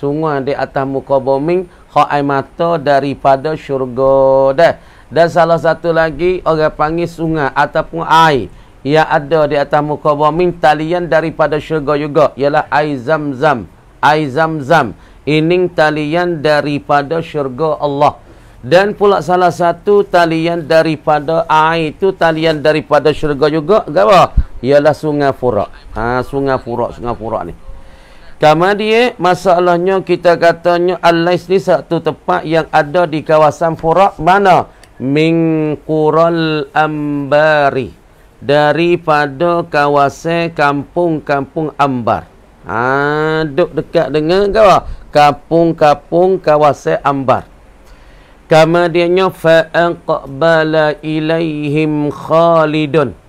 sungai di atas muka bumi khai mata daripada syurga dah dan salah satu lagi orang panggil sungai ataupun air yang ada di atas muka bumi talian daripada syurga juga ialah air zam-zam air zam-zam ini talian daripada syurga Allah dan pula salah satu talian daripada air itu talian daripada syurga juga apa ialah sungai furak ha sungai furak sungai furak ni Kama dia masalahnya kita katanya Al-Lais ni satu tempat yang ada di kawasan Furak mana? Min Qural Ambari. Daripada kawasan kampung-kampung Ambar. Ha, duduk dekat dengan kawa. Ah. Kampung-kampung kawasan Ambar. Kama dia nya fa'aqbala ilaihim khalidun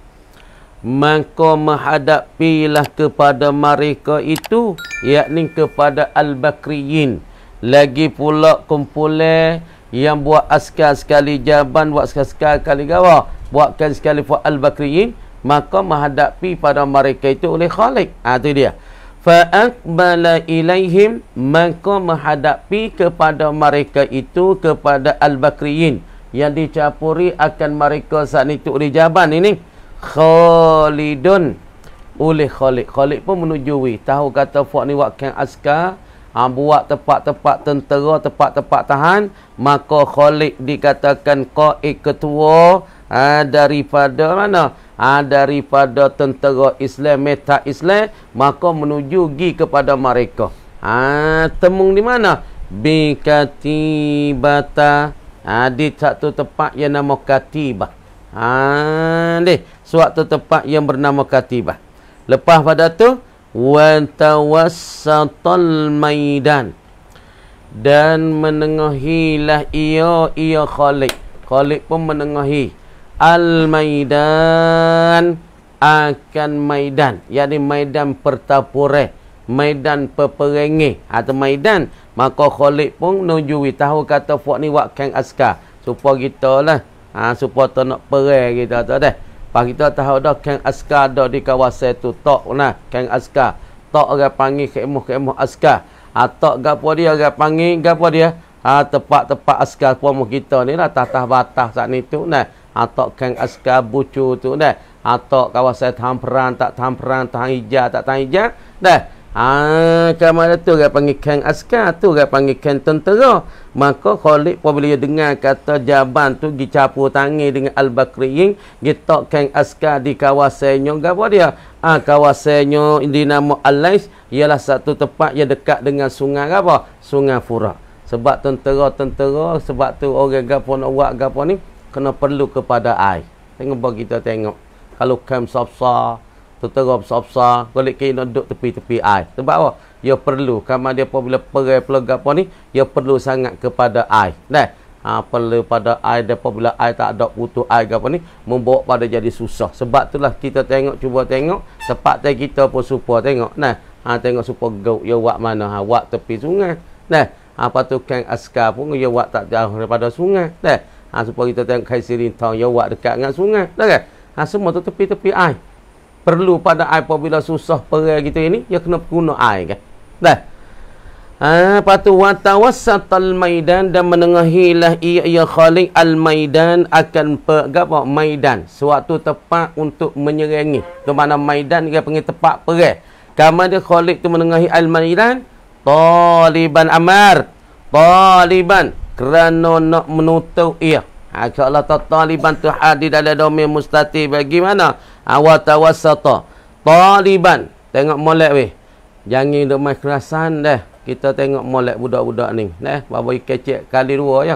maka menghadapilah kepada mereka itu yakni kepada al-bakriyin lagi pula kumpulan yang buat askar sekali jaban buat askar sekali gawa buatkan sekali buat al-bakriyin maka menghadapi pada mereka itu oleh Khalid ha, itu dia faakbala aqbala ilaihim maka menghadapi kepada mereka itu kepada al-bakriyin yang dicapuri akan mereka saat itu oleh jaban ini khalidun oleh khalid khalid pun menujui tahu kata fuak ni wakil askar ha, buat tempat-tempat tentera tempat-tempat tahan maka khalid dikatakan qaid ketua ha, daripada mana ha, daripada tentera Islam meta Islam maka menuju gi kepada mereka ha, temung di mana bikatibata ha, di satu tempat yang nama katibah Ah, ha, deh suatu tempat yang bernama Katibah. Lepas pada tu wantawasatal maidan dan menengahilah ia ia Khalid. Khalid pun menengahi al maidan akan maidan yakni maidan pertapure, maidan peperengi atau maidan maka Khalid pun nujui tahu kata fuak ni wak kang askar supaya kita lah ha, supaya tak nak perang kita tu dah pak kita tahu dah Kang askar dah di kawasan tu Tok nah Kang askar Tok orang panggil Kemuh-kemuh askar ha, Tok gapa dia Orang panggil Gapa dia ha, ah, Tepat-tepat askar Pemuh kita ni lah Tatah batah saat ni tu nah ha, Tok Kang askar Bucu tu nah ha, Tok kawasan Tamperan Tak tamperan Tahan hijau Tak tahan hijau Dah Ah, ha, mana tu orang panggil kang askar tu orang panggil kang tentera. Maka Khalid pun bila dengar kata Jaban tu gi capu tangi dengan Al-Bakriing, gi tok askar di kawasannya gapo dia? Ah, ha, kawasannya di nama Alais ialah satu tempat yang dekat dengan sungai apa? Sungai Furat. Sebab tentera-tentera sebab tu orang gapo nak buat gapo ni kena perlu kepada air. Tengok bagi kita tengok. Kalau kem sapsa -sap, tertera besar-besar golik kain nak duduk tepi-tepi air. sebab apa dia perlu kama dia pun bila perai pelegak pun ni dia perlu sangat kepada air. Nah, ha, perlu pada ai depa bila air tak ada butuh ai apa ni membawa pada jadi susah sebab itulah kita tengok cuba tengok tempat tai kita pun serupa tengok nah ha tengok serupa gauk ya wak mana ha wak tepi sungai nah ha patukan askar pun dia wak tak jauh daripada sungai Nah, ha supaya kita tengok kaisirin tau ya wak dekat dengan sungai Nah, kan? ha semua tu tepi-tepi air perlu pada air apabila susah perai gitu ini ya kena guna air kan dah ha patu wa tawassatal maidan dan menengahilah ia ya khaliq al maidan akan pe, apa maidan suatu tempat untuk menyerangi ke mana maidan dia panggil tempat perai kama dia khaliq tu menengahi al maidan taliban amar taliban kerana nak menutup ia ha, insyaallah taliban tu hadir dalam domain mustatif bagaimana awa tawassata taliban tengok molek weh jangan duk main kerasan dah kita tengok molek budak-budak ni nah bawa kecek kali dua ya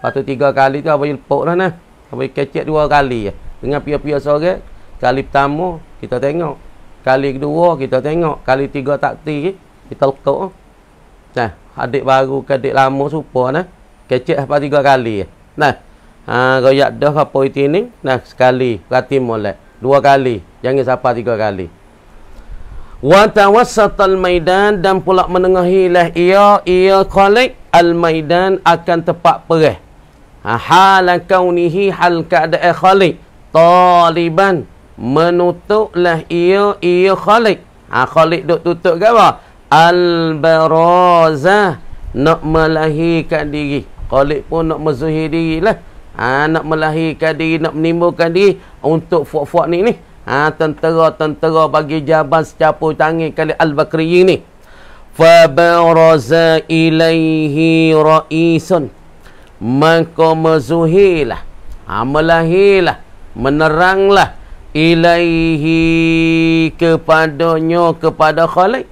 patu tiga kali tu apa yang lepok dah nah bawa kecek dua kali ya dengan pia-pia sore kali pertama kita tengok kali kedua kita tengok kali tiga tak takti kita lekuk nah adik baru ke adik lama supa nah kecek apa tiga kali ya nah ha goyak dah apa itu ni nah sekali berarti molek Dua kali. Jangan sapa tiga kali. Wa tawassatal maidan dan pula menengahilah ia ia khalik al maidan akan tepat perih. Ha, halan kaunihi hal keadaan khalik. Taliban lah ia ia khalik. Ha, khalik duk tutup ke apa? Al-barazah nak melahirkan diri. Khalik pun nak mezuhir diri lah ha, nak melahirkan diri, nak menimbulkan diri untuk fuak-fuak ni ni. Ha, tentera-tentera bagi jabat secapur tangan kali Al-Bakri ni. Fabaraza ilaihi ra'isun. Maka mazuhilah. amalahilah, ha, melahirlah. Meneranglah. Ilaihi kepadanya, kepada khalik.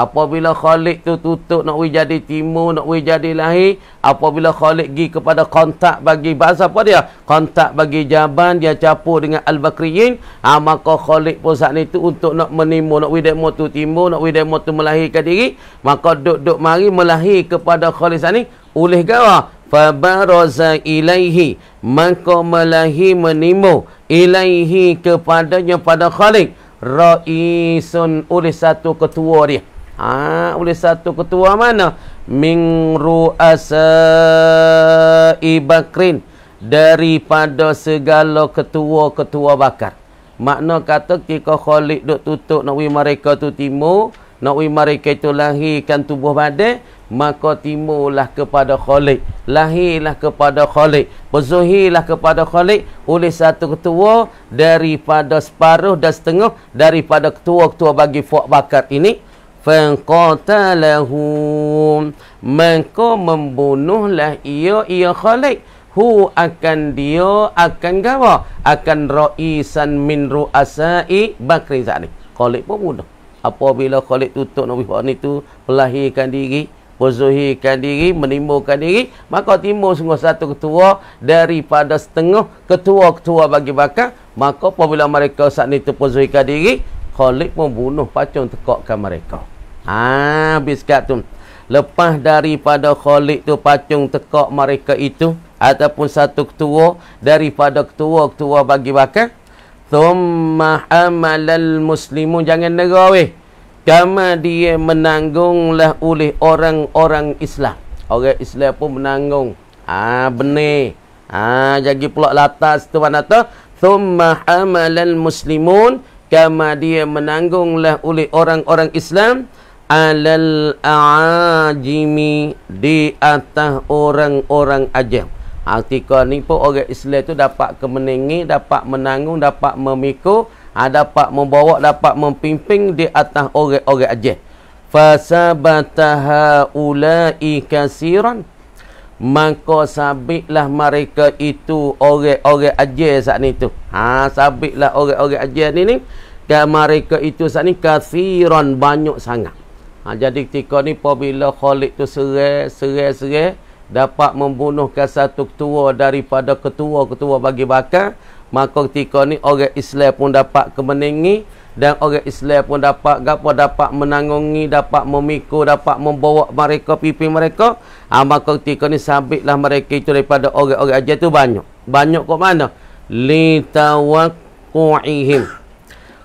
Apabila Khalid tu tutup nak wujud jadi timur, nak wujud jadi lahir. Apabila Khalid pergi kepada kontak bagi bahasa apa dia? Kontak bagi jaban, dia capur dengan Al-Bakriyin. Ha, maka Khalid pun saat ni untuk nak menimu, nak wujud demo tu timur, nak wujud demo tu melahirkan diri. Maka duduk-duk mari melahir kepada Khalid saat ni. Oleh gawa. Fabaraza ilaihi. Maka melahir menimur ilaihi kepadanya pada Khalid. Ra'isun oleh satu ketua dia. Ah, ha, oleh satu ketua mana? Min ru'asai bakrin daripada segala ketua-ketua bakar. Makna kata kita Khalid duk tutup nak wih mereka tu timur, nak wih mereka tu lahirkan tubuh badan, maka timurlah kepada kholik Lahirlah kepada kholik Berzuhirlah kepada kholik oleh satu ketua daripada separuh dan setengah daripada ketua-ketua bagi Fuad Bakar ini. Fanqatalahu Maka membunuhlah ia ia khalik Hu akan dia akan gawa Akan ra'isan min ru'asai bakri ni Khalik pun bunuh Apabila khalik tutup Nabi Muhammad ni tu Melahirkan diri Berzuhirkan diri Menimbulkan diri Maka timbul semua satu ketua Daripada setengah ketua-ketua bagi bakar Maka apabila mereka saat itu tu berzuhirkan diri Khalid pun pacung tekokkan mereka Ah, habis kat tu. Lepas daripada kholik tu pacung tekak mereka itu. Ataupun satu ketua. Daripada ketua-ketua bagi bakar. Thumma amalal muslimun. Jangan nera weh. Kama dia menanggunglah oleh orang-orang Islam. Orang Islam pun menanggung. Ah ha, benih. Ah jadi pula latas tu mana tu. Thumma amalal muslimun. Kama dia menanggunglah oleh orang-orang Islam. Islam alal ajimi di atas orang-orang ajam. Artikel ha, ni pun orang Islam tu dapat kemenangi, dapat menanggung, dapat memikul, ha, dapat membawa, dapat memimpin di atas orang-orang ajam. Fasabataha ulai kasiran. Maka sabitlah mereka itu orang-orang ajam saat ni tu. Ha, sabitlah orang-orang ajam ni ni. Dan mereka itu saat ni kasiran banyak sangat. Ha, jadi ketika ni apabila Khalid tu serai, serai, serai dapat membunuhkan satu ketua daripada ketua-ketua bagi bakar maka ketika ni orang Islam pun dapat kemeningi dan orang Islam pun dapat gapo dapat menanggungi dapat memikul dapat membawa mereka pipi mereka ha, maka ketika ni sabitlah mereka itu daripada orang-orang aja tu banyak banyak kok mana li tawaqqihim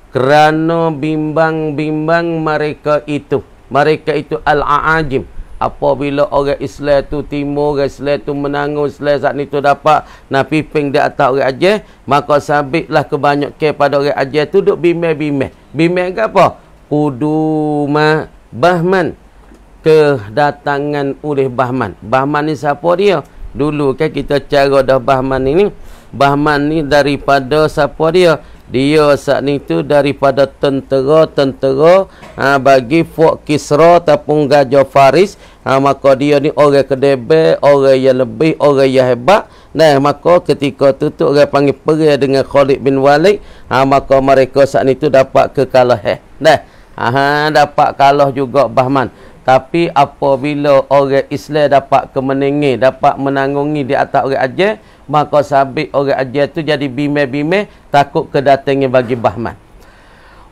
kerana bimbang-bimbang mereka itu mereka itu al-aajim apabila orang Islam tu timur orang Islam tu menangung Islam saat ni tu dapat nak piping di atas orang Aceh maka sabitlah ke pada orang Aceh tu duk bimbing-bimbing bimbing apa kuduma bahman kedatangan oleh bahman bahman ni siapa dia dulu kan kita cara dah bahman ni bahman ni daripada siapa dia dia saat ni tu daripada tentera-tentera ha, bagi Fuad Kisra ataupun Gajah Faris ha, maka dia ni orang kedebe, orang yang lebih, orang yang hebat Nah maka ketika tu tu orang panggil pergi dengan Khalid bin Walid ha, maka mereka saat ni tu dapat kekalahan eh. nah, ha, dapat kalah juga Bahman tapi apabila orang Islam dapat kemenangi, dapat menanggungi di atas orang ajar, maka sabit orang ajar itu jadi bimbe-bimbe takut kedatangnya bagi Bahman.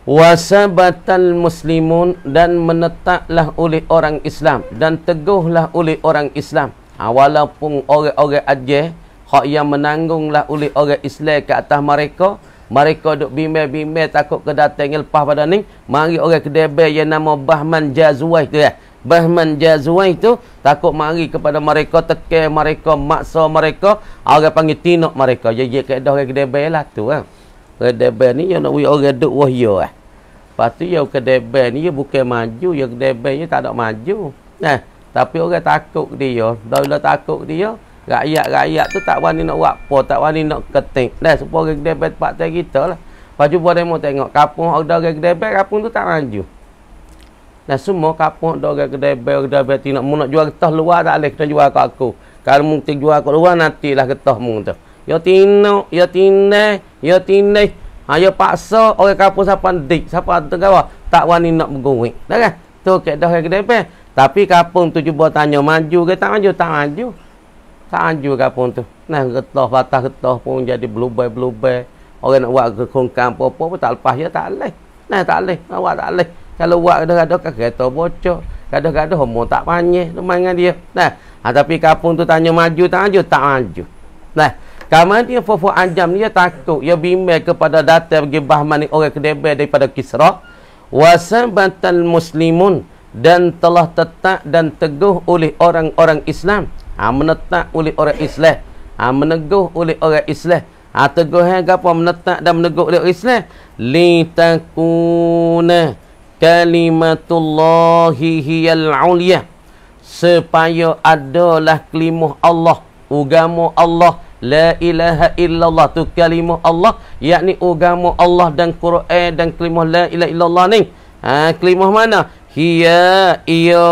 Wasabatan muslimun dan menetaklah oleh orang Islam dan teguhlah oleh orang Islam. Ha, walaupun orang-orang ajar, hak yang menanggunglah oleh orang Islam ke atas mereka, mereka duk bimbel-bimbel takut kedatangan lepas pada ni. Mari orang kedebel yang nama Bahman Jazwai tu ya. Bahman Jazwai tu takut mari kepada mereka. Tekir mereka, maksa mereka. Orang panggil tinok mereka. Jadi dah orang kedebel lah tu kan. Eh. Kedebel ni yang nak beri orang duk wahya lah. Eh. Lepas tu yang kedebel ni bukan maju. Yang kedebel ni tak ada maju. Nah, tapi orang takut dia. Bila takut dia, Rakyat-rakyat tu tak wani nak buat apa, tak wani nak ketik. Dah sepo orang gedebe tempat tai kita lah. Pak cuba demo tengok Kapung, ada orang gedebe, kampung tu tak maju. Dan semua kapung ada orang gedebe, orang gedebe tu nak nak jual getah luar tak leh kena jual kat aku. Kalau mung tik jual kat luar nanti lah getah mung tu. Ya tino, yo tine, yo tine. Ha ya paksa orang kampung siapa dik, siapa tengawa tak wani nak berguit. Dah kan? Tu kat dah orang Tapi kapung tu cuba tanya maju ke tak maju, tak maju. Tak maju. Tanju kapung tu. Nah getah patah getah pun jadi belubai-belubai. Orang nak buat kekongkan apa-apa pun tak lepas ya tak leh. Nah tak leh. Awak tak leh. Kalau buat kadang-kadang kat kereta bocor. Kadang-kadang homo tak panjang. Tu main dengan dia. Nah. Ha, tapi kapung tu tanya maju tak maju. Tak maju. Nah. Kamu dia fofo anjam dia takut. Dia bimbing kepada data bagi bahman ni orang kedebel daripada Kisra. wasan Wasabatan muslimun dan telah tetap dan teguh oleh orang-orang Islam ha, menetak oleh orang Islam ha, meneguh oleh orang Islam ha, teguhan ke apa menetak dan meneguh oleh orang Islam li takuna kalimatullahi hiyal uliyah supaya adalah kelimah Allah ugamu Allah la ilaha illallah tu kalimah Allah yakni agama Allah dan Quran dan kalimah la ilaha illallah ni ha, kalimah mana hiya iya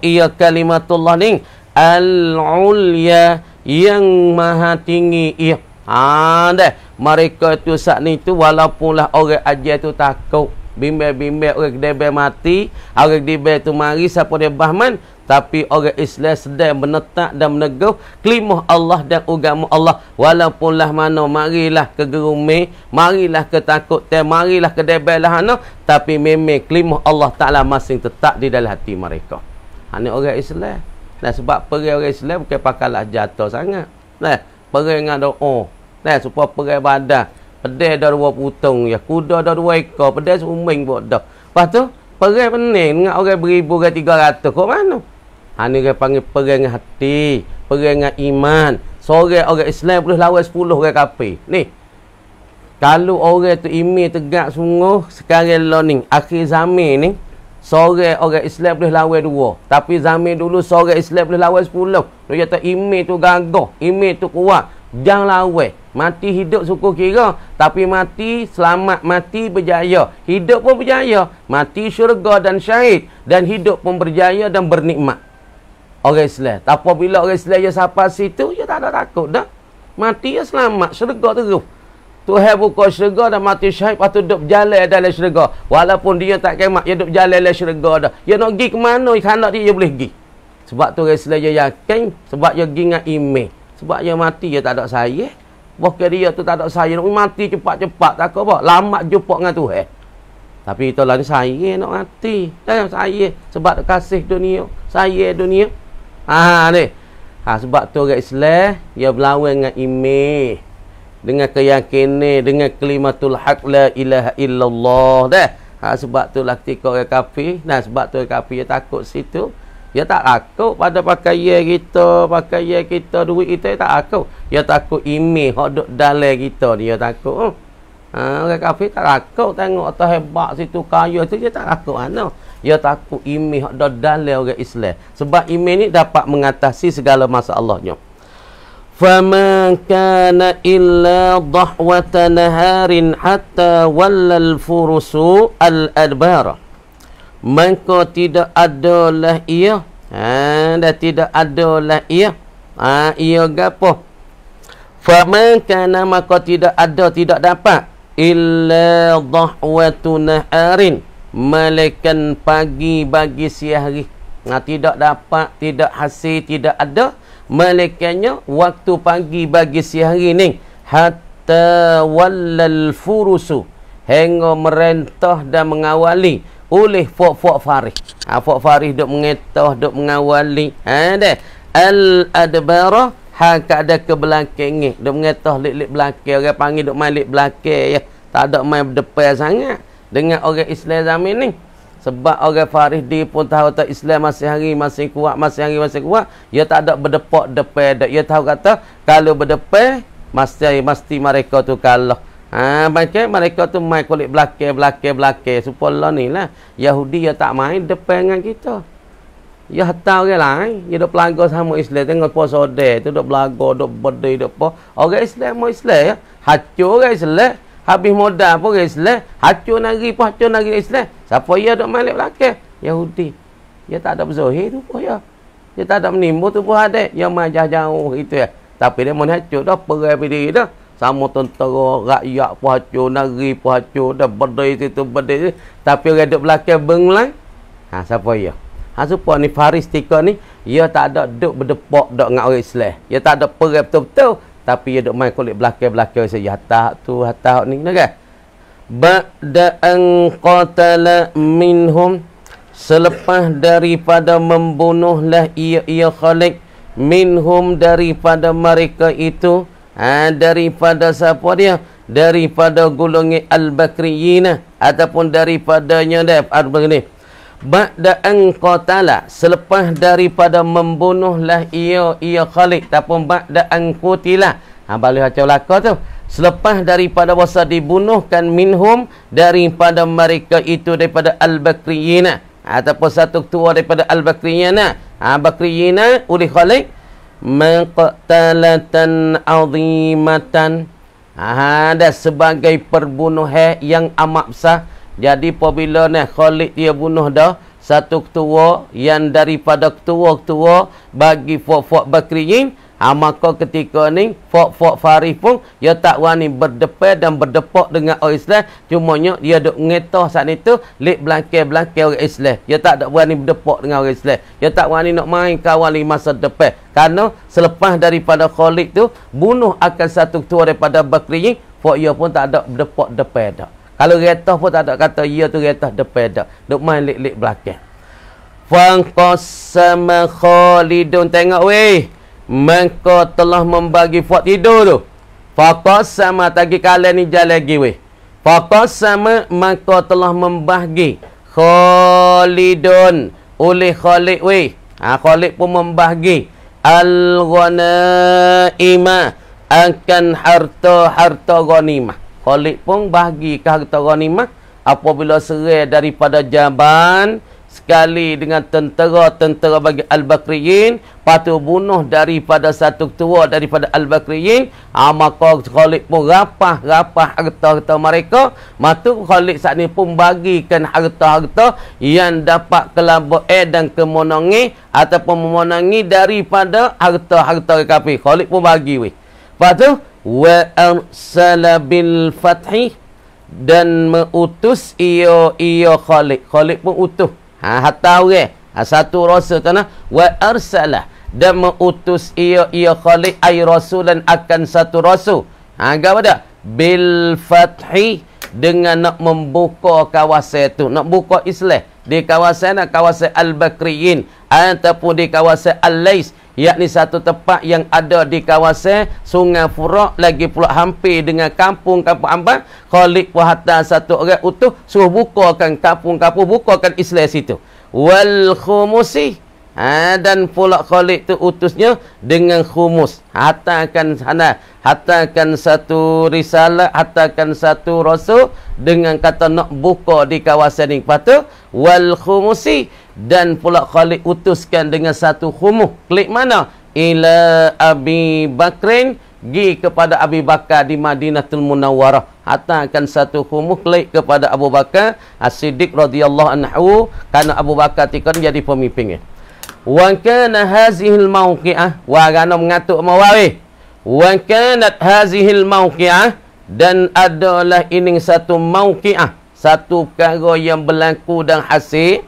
iya kalimatullah ni al-ulya yang maha tinggi ia. Ha, dah. Mereka tu saat ni tu walaupunlah orang ajar tu takut. Bimbel-bimbel orang kedai mati, orang dibe tu mari siapa dia Bahman, tapi orang Islam sedang menetak dan meneguh kelimah Allah dan agama Allah. Walaupunlah mana marilah ke gerume, marilah ke takut, marilah ke debelah ana, tapi memang kelimah Allah Taala masing tetap di dalam hati mereka. Ini ha, orang Islam. Nah sebab perai orang Islam bukan pakai lah jatuh sangat. Nah, perai dengan doa. Nah supaya perai badan. Pedai dah dua putung ya. Kuda dah dua ekor. Pedai seumeng buat dah. Lepas tu, perai pening dengan orang beribu ke tiga ratus. Kok mana? Ha ni dia panggil perai dengan hati. Perai dengan iman. Sore orang Islam boleh lawan sepuluh orang kapi. Ni. Kalau orang tu imi tegak sungguh. Sekarang learning. Akhir zaman ni. Seorang orang Islam boleh lawan dua. Tapi zaman dulu seorang Islam boleh lawan sepuluh. Dia kata imej tu gagah, imej tu kuat. Jangan lawan. Mati hidup suku kira. Tapi mati selamat, mati berjaya. Hidup pun berjaya. Mati syurga dan syahid. Dan hidup pun berjaya dan bernikmat. Orang Islam. Tapi bila orang Islam dia sampai situ, dia tak ada takut dah. Mati dia selamat, syurga terus. Tuhan buka syurga dan mati syahid lepas tu duduk berjalan dalam syurga walaupun dia tak kemat dia duduk berjalan dalam syurga dah dia nak pergi ke mana kanak dia dia boleh pergi sebab tu Rasulullah dia yakin sebab dia pergi dengan ime sebab dia mati dia tak ada saya bahkan dia tu tak ada saya nak mati cepat-cepat tak apa lama jumpa dengan Tuhan tapi itulah ni saya nak mati dan saya sebab kasih dunia saya dunia ha ni ha, sebab tu orang Islam dia berlawan dengan ime dengan keyakinan dengan kalimatul haq la ilaha illallah dah ha, sebab tu lah ketika orang kafir nah sebab tu orang kafir dia takut situ dia tak takut pada pakaian kita pakaian kita duit kita dia tak takut dia takut imi hak duk dalam kita dia takut oh. ha, orang kafir tak takut tengok tu hebat situ kaya tu dia tak takut ana ha, dia takut imi hak duk dalam orang Islam sebab imi ni dapat mengatasi segala masalahnya Fama kana illa dahwata naharin hatta wallal furusu al-adbara. Maka tidak adalah ia. Ha, dah tidak adalah ia. Ha, ia gapo? Fama kana maka tidak ada, tidak dapat. Illa dahwatu naharin. Malaikan pagi bagi siahri. Nah ha, tidak dapat, tidak hasil, Tidak ada malaikatnya waktu pagi bagi siang ini hatta wallal furusu hingga merentah dan mengawali oleh Fok Fok farih ha, fuk farih duk mengetah duk mengawali ha, deh. al adbara ha ada ke belakang ni duk mengetah lik-lik belakang orang panggil duk malik belakang ya tak ada main depan sangat dengan orang Islam zaman ni sebab orang Farid di pun tahu tak Islam masih hari masih kuat, masih hari masih kuat. Ya tak ada berdepak depan dak. Dia tahu kata kalau berdepan mesti mesti mereka tu kalah. Ha, macam mereka tu main kulit belakang belakang belakang supaya ni lah Yahudi ya tak main depan dengan kita. Ya tahu orang lain, ya dok pelaga sama Islam tengok puasa dia tu dok belaga dok berde dok apa. Orang Islam mau Islam ya. Hacur orang Islam habis modal pun orang Islam hancur negeri pun hancur negeri Islam siapa ya dok malik belakang Yahudi dia tak ada berzahir tu pun ya dia tak ada menimbu tu pun ada yang majah jauh itu ya tapi dia mau hancur dah perai pada dia sama tentera rakyat pun hancur negeri pun hancur dah berdiri situ berdiri tapi orang duduk belakang bengulang ha siapa ya Ha supaya ni Faris tika ni, ia tak ada duk berdepak dak dengan orang Islam. Ia tak ada perang betul-betul tapi ia duk main kulit belakang-belakang saja hatak ya tu hatak ya ni kena kan ba'da an qatala minhum selepas daripada membunuhlah ia ia khalik minhum daripada mereka itu ha, daripada siapa dia daripada golongan al-bakriyin ataupun daripadanya dah al-bakriyin ba'da an qatala selepas daripada membunuhlah ia ia Khalid ataupun ba'da an qutila ha balik baca belaka tu selepas daripada wasa dibunuhkan minhum daripada mereka itu daripada al-bakriyina ataupun satu ketua daripada al-bakriyina ha bakriyina uli Khalid maqtalatan azimatan ha ada sebagai perbunuhan yang amat besar jadi apabila ni Khalid dia bunuh dah satu ketua yang daripada ketua-ketua bagi Fok-Fok Bakriyin. Ha, ah, maka ketika ni Fok-Fok Farif pun dia tak wani berdepan dan berdepak dengan orang Islam. cuma Cumanya dia duk ngetah saat itu lip belakang-belakang orang Islam. Dia tak ada wani berdepak dengan orang Islam. Dia tak wani nak main kawan lima masa depan. Karena selepas daripada Khalid tu bunuh akan satu ketua daripada Bakriyin. Fok-Fok pun tak ada berdepak depan dah. Kalau retah pun tak ada kata ia ya tu retah depan dah. Duk main lik-lik belakang. Fang qasama Khalidun tengok weh. Mengko telah membagi fuat tidur tu. Fakos sama tadi kalian ni jalan lagi weh. Fakos sama mengko telah membagi Khalidun oleh Khalid weh. Ha, Khalid pun membagi Al-Ghanaimah akan harta-harta ghanimah. Khalid pun bahagi ke harta ghanimah apabila serai daripada jaban sekali dengan tentera-tentera bagi Al-Bakriyin patu bunuh daripada satu ketua daripada Al-Bakriyin ah, Khalid pun rapah-rapah harta-harta mereka matu Khalid saat ini pun bagikan harta-harta yang dapat kelabu eh dan kemonangi ataupun memonangi daripada harta-harta kafir Khalid pun bagi weh lepas wa arsala bil fathi dan mengutus ia ia khalik khalik pun utuh. Ha hatta orang. Okay. Eh? Ha, satu rasa kena wa arsala dan mengutus ia ia Khalid ai rasulan akan satu rasul. Ha apa ada Bil fathi dengan nak membuka kawasan itu nak buka Islam di kawasan kawasan Al-Bakriyin ataupun di kawasan Al-Lais yakni satu tempat yang ada di kawasan Sungai Furok lagi pula hampir dengan kampung-kampung Ambar Khalid pun satu orang utuh suruh bukakan kampung-kampung bukakan Islam situ wal khumusi Ha, dan pula Khalid tu utusnya dengan khumus. Hatakan sana. Hatakan satu risalah. Hatakan satu rasul. Dengan kata nak buka di kawasan ini. Lepas wal khumusi. Dan pula Khalid utuskan dengan satu khumus. Klik mana? Ila Abi Bakrin. Gi kepada Abi Bakar di Madinatul Munawwarah. akan satu khumus klik kepada Abu Bakar. As-Siddiq radiyallahu anhu. Kerana Abu Bakar tika jadi pemimpinnya wa kana hazihil mauqi'ah wa gano mengatuk mawawi wa kanat hazihil mauqi'ah dan adalah ini satu mauqi'ah satu perkara yang berlaku dan hasil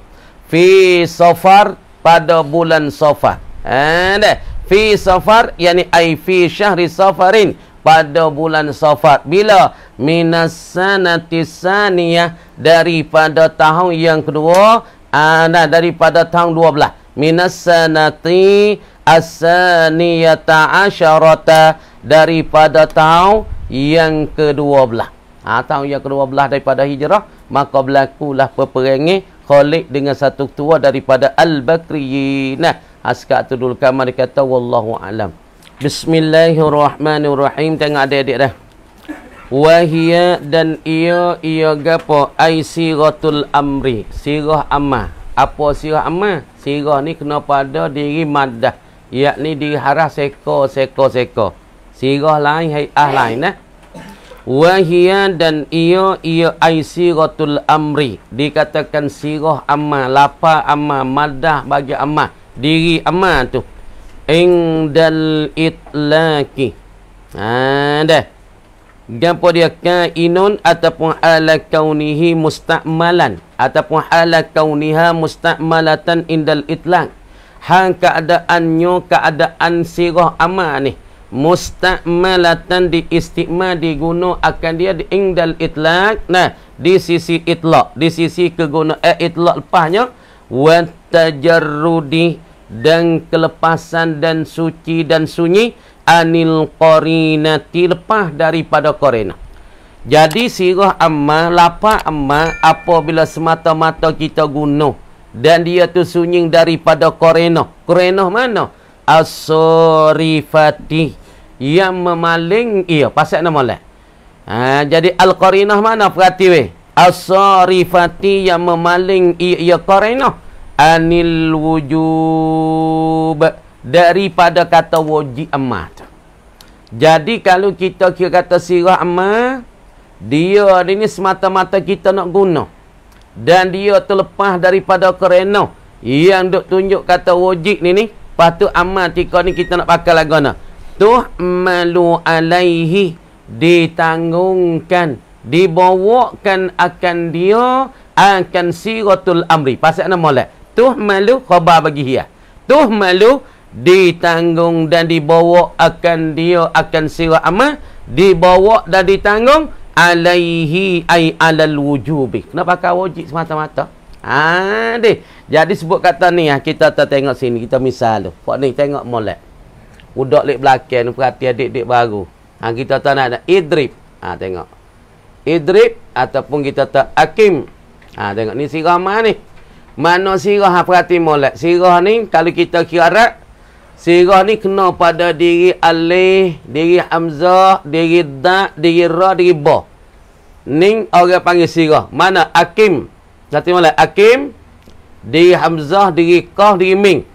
fi safar pada bulan safar ada ha, fi safar yakni ai fi syahri safarin pada bulan safar bila minas sanatisaniyah daripada tahun yang kedua ana ah, daripada tahun 12 minas sanati asaniyata asyarata daripada tahun yang ke-12. Ah ha, tahun yang ke-12 daripada hijrah maka berlakulah peperangan Khalid dengan satu ketua daripada Al-Bakriyin. Askar ha, tu dulu kamar dia kata wallahu alam. Bismillahirrahmanirrahim. Tengok adik-adik dah. Wahia dan ia ia gapo ai siratul amri. Sirah amah apa sirah amal sirah ni kena pada diri madah ni diri harah seko seko seko sirah lain hai ah lain nah eh? wahia dan ia ia ai siratul amri dikatakan sirah amal lapa amal madah bagi amal diri amal tu ing dal itlaki ha ah, dah gapo dia kainun ataupun ala kaunihi musta'malan ataupun ala kauniha musta'malatan indal itlaq hang keadaannya keadaan sirah amal ni musta'malatan diistikmal diguno akan dia di indal itlaq nah di sisi itlaq di sisi keguna eh, itlaq lepasnya wa tajarrudi dan kelepasan dan suci dan sunyi anil qarinati lepas daripada qarinah. Jadi sirah amma lapa amma apabila semata-mata kita guna dan dia tu sunying daripada qarinah. Qarinah mana? Asrifati yang memaling ia pasal nama lah. Ha, jadi al-qarinah mana perhati weh? Asrifati yang memaling ia, ia qarinah anil wujub daripada kata wajib amat. Jadi kalau kita kira kata sirah amat, dia ini semata-mata kita nak guna. Dan dia terlepas daripada kerenuh yang duk tunjuk kata wajib ni ni, patu amat tika ni kita nak pakai lagu nak. Tu malu alaihi ditanggungkan, dibawakan akan dia akan siratul amri. Pasal nama lah. Tuh malu khabar bagi hiyah. Tuh malu ditanggung dan dibawa akan dia akan sirah amal dibawa dan ditanggung alaihi ai alal wujubi kenapa kau wajib semata-mata ha deh jadi sebut kata ni ha, kita tak tengok sini kita misal tu pak ni tengok molek budak lek belakang perhati adik-adik baru ha kita tak nak idrib ha tengok idrib ataupun kita tak akim ha tengok ni sirah mana ni mana sirah ha, perhati molek sirah ni kalau kita kira rat Sirah ni kena pada diri Alih, diri Hamzah, diri Da', diri Ra, diri Ba. Ni orang panggil sirah. Mana? Akim. Nanti malam. Akim, diri Hamzah, diri Qah, diri Min.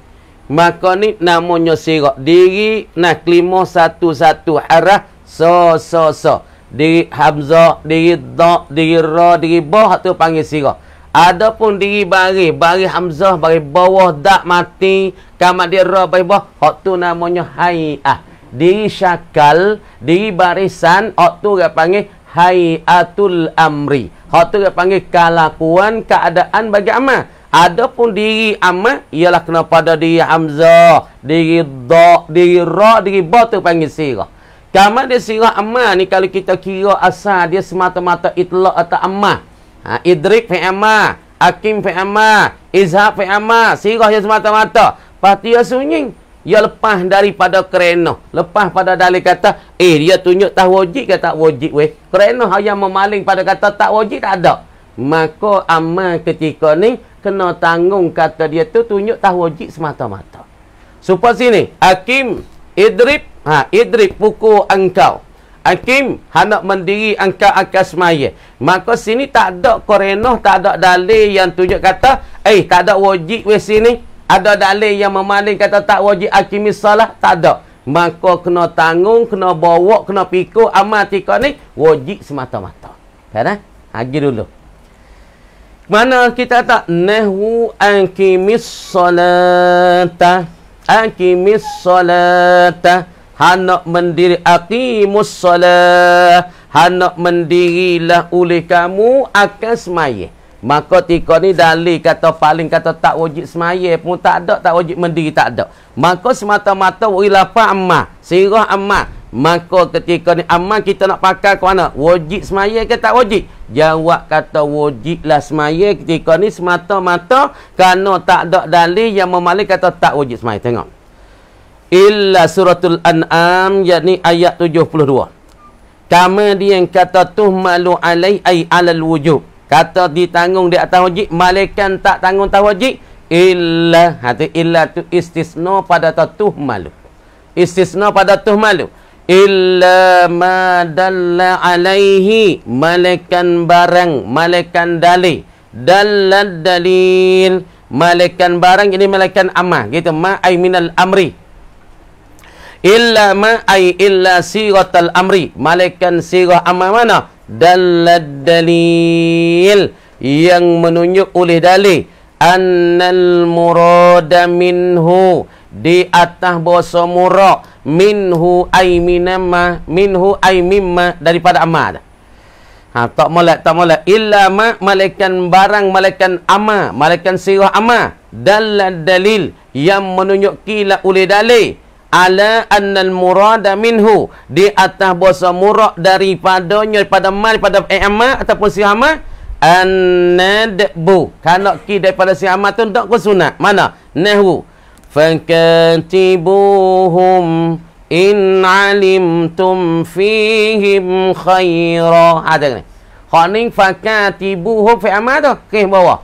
Maka ni namanya sirah. Diri nak lima satu-satu arah. So, so, so. Diri Hamzah, diri Da', diri Ra, diri Ba. Itu panggil sirah. Adapun diri baris, baris Hamzah, baris bawah, dak mati, kamat roh baris bawah, hak tu namanya hai'ah. Diri syakal, diri barisan, hak tu dia panggil hai'atul amri. Hak tu dia panggil kalakuan keadaan bagi amal. Adapun diri amal, ialah kena pada diri Hamzah, diri dak, diri roh diri bawah tu panggil sirah. Kamat dia sirah amal ni kalau kita kira asal dia semata-mata itlak atau amal ha, idrik fi amma akim fi amma izhab fi amma sirah yang semata-mata lepas tu dia sunying lepas daripada kerena lepas pada dalil kata eh dia tunjuk tak wajib ke tak wajib weh kerena yang memaling pada kata tak wajib tak ada maka amma ketika ni kena tanggung kata dia tu tunjuk tak wajib semata-mata supaya sini akim idrib ha idrib pukul engkau Hakim hendak ha mendiri angka angka semaya. Maka sini tak ada korenoh, tak ada dalil yang tunjuk kata, eh tak ada wajib di sini. Ada dalil yang memaling kata tak wajib hakimi salah, tak ada. Maka kena tanggung, kena bawa, kena pikul amal tika ni, wajib semata-mata. Kan eh? Lagi dulu. Mana kita tak nehu angkimis solata angkimis solata hanak mendiri aqimus solah hanak mendirilah oleh kamu akan semaya maka tika ni dalil kata paling kata tak wajib semaya pun tak ada tak wajib mendiri tak ada maka semata-mata urilah amma sirah amma. Maka ketika ni amma kita nak pakai ke mana? Wajib semaya ke tak wajib? Jawab kata wajiblah semaya ketika ni semata-mata kerana tak ada dalil yang memalik kata tak wajib semaya. Tengok illa suratul an'am yakni ayat 72 kama dia yang kata tuhmalu alai ai alal wujub kata ditanggung di atas wajib malaikat tak tanggung atas wajib illa hati illa tu istisna pada malu, istisna pada tuhmalu illa ma dalla alaihi malaikan barang malaikan dali dalal dalil malaikan barang ini malaikan amah gitu ma ay minal amri illa ma ay illa siratal amri malaikan sirah amal mana dalal dalil yang menunjuk oleh dalil annal murada minhu di atas bahasa murad minhu ay minamma minhu ay mimma daripada amal ha tak molek tak molek illa ma malaikan barang malaikan amal malaikan sirah amal dalal dalil yang menunjuk kila oleh dalil ala annal murada minhu di atas bahasa murad daripadanya pada mal pada i'ma eh, ataupun si siama annadbu kalau ki daripada siama tu tak ke sunat mana nahwu fankatibuhum in alimtum fihim khaira ada ha, ni khaning fankatibuhum fi'ma tu ke bawah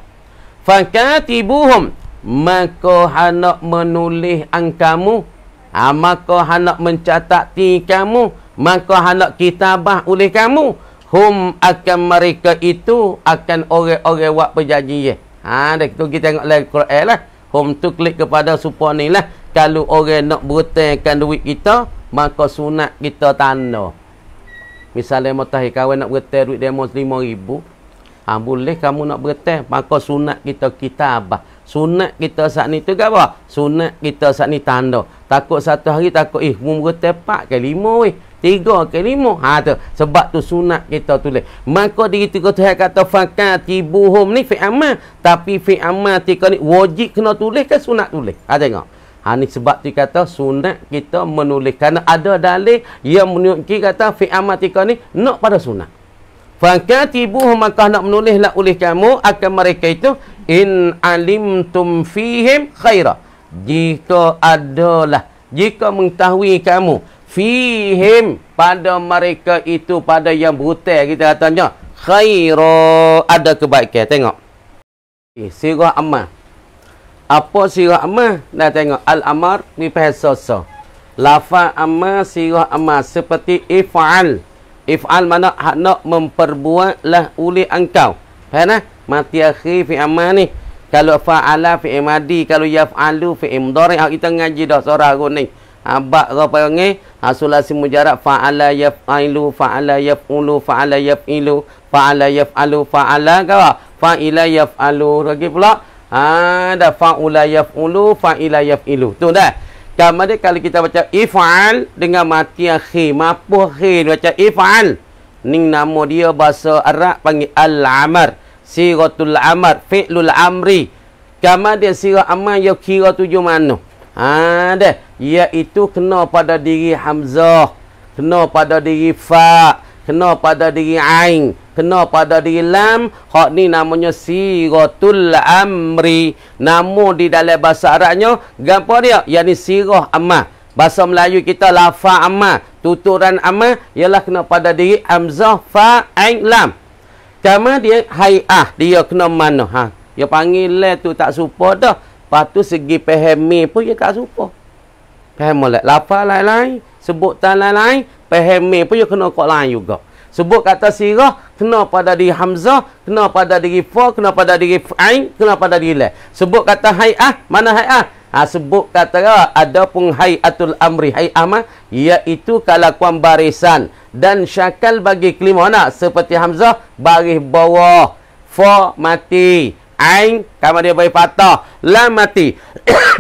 fankatibuhum maka hendak menulis angkamu ha, maka hendak mencatati kamu maka hendak kitabah oleh kamu hum akan mereka itu akan orang-orang buat perjanji ye ha dah kita kita tengok dalam Quran lah hum tu klik kepada supo ni lah kalau orang nak bertengkan duit kita maka sunat kita tanda misalnya motahi kawan nak berteng duit demo 5000 ha boleh kamu nak berteng maka sunat kita kitabah Sunat kita saat ni tu ke apa? Sunat kita saat ni tanda. Takut satu hari takut eh umur kita 4 ke 5 weh. 3 ke 5. Ha tu. Sebab tu sunat kita tulis. Maka diri tu kata kata fakat tibuhum ni fi amal. Tapi fi amal tika ni wajib kena tulis ke sunat tulis. Ha tengok. Ha ni sebab tu kata sunat kita menulis. Kerana ada dalih yang menunjukkan kata fi amal tika ni nak pada sunat. Fakat ibu maka nak menulislah oleh kamu akan mereka itu in alim tum fihim khairah. jika adalah jika mengetahui kamu fihim pada mereka itu pada yang buta kita katanya khairah ada kebaikan tengok okay, eh, sirah amal apa sirah amal dah tengok al amar ni pesosa Lafa amal sirah amal seperti ifal ifal mana nak memperbuatlah oleh engkau faham mati akhir fi amal ni kalau fa'ala fi imadi kalau yaf'alu fi imdari ha, kita ngaji dah seorang aku ni ha, bak kau panggil ha, sulasi mujarab fa'ala yaf'ailu fa'ala yaf'ulu fa'ala yaf'ilu fa'ala yaf'alu fa'ala kau fa'ila yaf'alu lagi pula ha, ada fa'ula yaf'ulu fa'ila yaf'ilu tu dah kemudian kalau kita baca if'al dengan mati akhir mampu akhir baca if'al ni nama dia bahasa Arab panggil al-amar siratul amat fi'lul amri kama dia sirat amal ya kira tujuh mana ha deh iaitu kena pada diri hamzah kena pada diri fa kena pada diri ain kena pada diri lam hak ni namanya siratul amri namo di dalam bahasa arabnya gapo dia yakni sirah amal bahasa melayu kita lafa amal tuturan amal ialah kena pada diri hamzah fa ain lam Pertama dia Hai hai'ah. Dia kena mana. Ha. Dia panggil le tu tak suka dah. Patu segi pahami pun dia tak suka. Pahami lah. Lapar lain-lain. Sebutan lain-lain. Pahami pun dia kena kot lain juga. Sebut kata sirah. Kena pada diri Hamzah. Kena pada diri Fah. Kena pada diri Fa'in. Kena pada diri le. Sebut kata Hai hai'ah. Mana Hai hai'ah? ha, sebut kata lah, ada pun hayatul amri hayama iaitu kalau kuam barisan dan syakal bagi kelima nak seperti hamzah baris bawah fa mati ain kama dia baik patah lam mati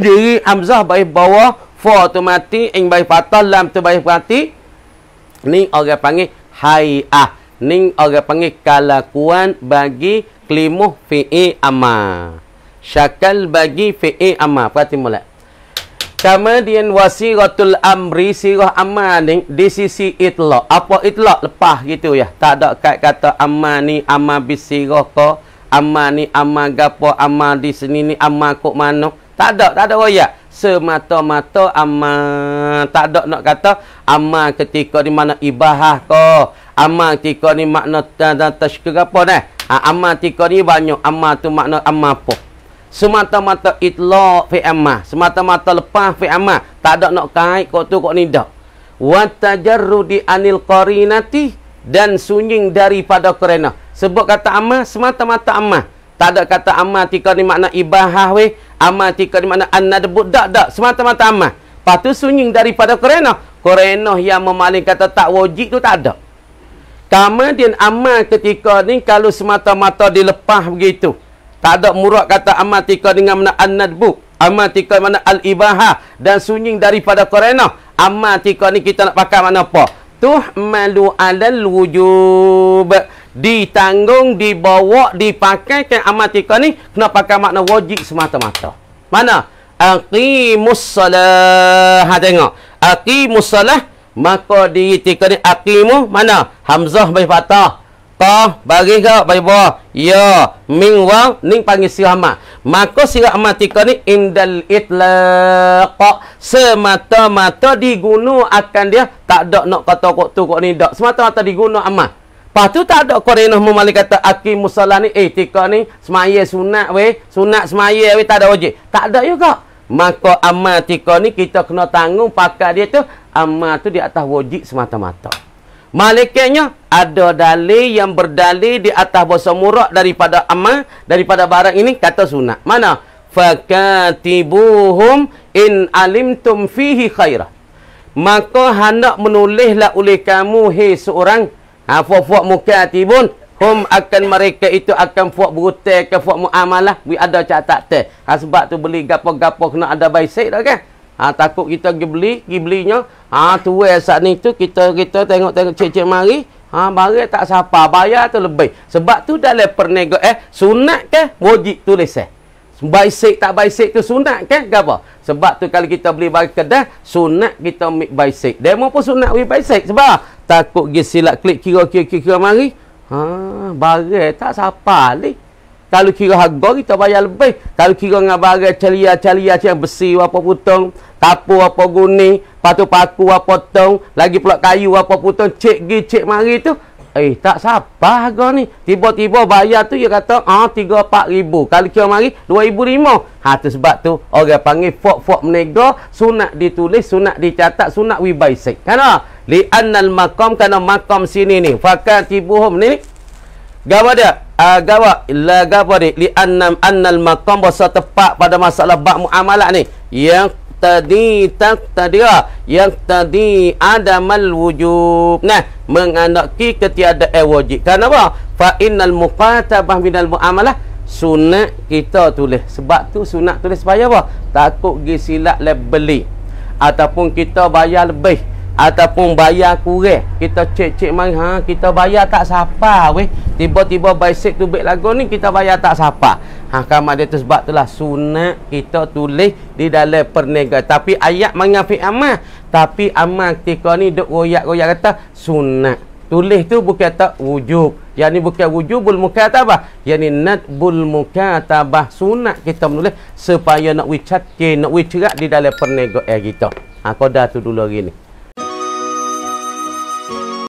Jadi hamzah baik bawah fa tu mati ain baik patah lam tu baik mati ni orang panggil hayah ni orang panggil kalakuan bagi kelima fi'i amah syakal bagi fi'i amma perhati mula kemudian wasiratul amri sirah amma ni di sisi itlak apa itlak lepas gitu ya tak ada kat kata amma ni amma bisirah ke amma ni amma gapo amma di sini ni amma kok mana tak ada tak ada royak semata-mata amma tak ada nak kata amma ketika di mana ibahah ko, amma ketika ni makna tashkir apa ni Ha, amal tika ni banyak. Amal tu makna amal apa? semata-mata itlaq fi amma semata-mata lepas fi amma tak ada nak kait kok tu kok ni dak watajarrudi anil qarinati dan sunying daripada kerana sebab kata amma semata-mata amma tak ada kata amma tika ni makna ibahah we amma tika ni makna debut dak dak semata-mata amma patu sunying daripada kerana kerana yang memaling kata tak wajib tu tak ada kemudian amma ketika ni kalau semata-mata dilepas begitu tak ada murak kata amatika dengan mana an-nadbu. Amatika mana al-ibaha. Dan sunying daripada korena. Amatika ni kita nak pakai mana apa? Tuh malu alal wujub. Ditanggung, dibawa, dipakai ke amatika ni. Kena pakai makna wajib semata-mata. Mana? Aqimus salah. Ha, tengok. Aqimus salah. Maka diri tika ni. Aqimu mana? Hamzah bayi patah apa bagi gak bagi bawah ya ming wang ning panggil sirah mat maka sirah mat tika ni indal itlaq semata-mata diguna akan dia tak ada nak kata kok tu kok ni dak semata-mata diguna amat Lepas tu tak ada korenah memalik kata Aki musalah ni Eh tika ni Semaya sunat weh Sunat semaya weh Tak ada wajib Tak ada juga Maka amal tika ni Kita kena tanggung Pakai dia tu Amal tu di atas wajib semata-mata Malaikatnya ada dalil yang berdalil di atas bahasa murak daripada amal daripada barang ini kata sunat. Mana? Fakatibuhum in alimtum fihi khairah. Maka hendak menulislah oleh kamu hei seorang ha fuak-fuak mukatibun hum akan mereka itu akan fuak berutai ke fuak muamalah bi ada catat teh. Ha, sebab tu beli gapo-gapo kena ada baik dah kan ha, takut kita pergi beli pergi belinya ha ah, tu saat ni tu kita kita tengok-tengok cecik mari ha ah, bayar tak siapa bayar tu lebih sebab tu dalam pernego eh sunat ke wajib tulis eh Baisik tak baisik tu sunat kan? Gapa? Sebab tu kalau kita beli barang kedai, sunat kita ambil baisik. Demo pun sunat we baisik. Sebab takut dia silap klik kira-kira-kira mari. Ha, barang tak sapa ni. Kalau kira harga kita bayar lebih. Kalau kira dengan barang celia-celia macam besi apa putung, tapu apa guni, patu paku apa tong, lagi pula kayu apa putung, cek gi cek mari tu. Eh tak siapa harga ni. Tiba-tiba bayar tu dia kata ah 3 ribu. Kalau kira mari 2 ribu 5. Ha tu sebab tu orang panggil fok-fok menega sunat ditulis, sunat dicatat, sunat wibaisik. Kan ah? Li'annal maqam kana maqam sini ni. Fakat tibuhum ni. ni. Gawa dia. Uh, ah, gawa. La gawa dia. Li annam annal maqam basa tepat pada masalah bab muamalat ni. Yang tadi tak tadia. Lah. Yang tadi adamal wujub. Nah. Mengandaki ketiada eh wajib. Kenapa? Fa innal muqatabah minal muamalah. Sunat kita tulis. Sebab tu sunat tulis bayar apa? Takut gisilat lebeli. Ataupun kita bayar lebih ataupun bayar kurang kita cek-cek mari ha kita bayar tak sapa weh tiba-tiba basic tu beg lagu ni kita bayar tak sapa ha kamar dia tu sebab sunat kita tulis di dalam perniaga tapi ayat mengafi amal tapi amal ketika ni duk royak-royak kata sunat tulis tu bukan tak wujub yang ni bukan wujubul mukatabah yang ni natbul mukatabah sunat kita menulis supaya nak wicat nak wicat di dalam perniaga eh, kita ha kau tu dulu hari ni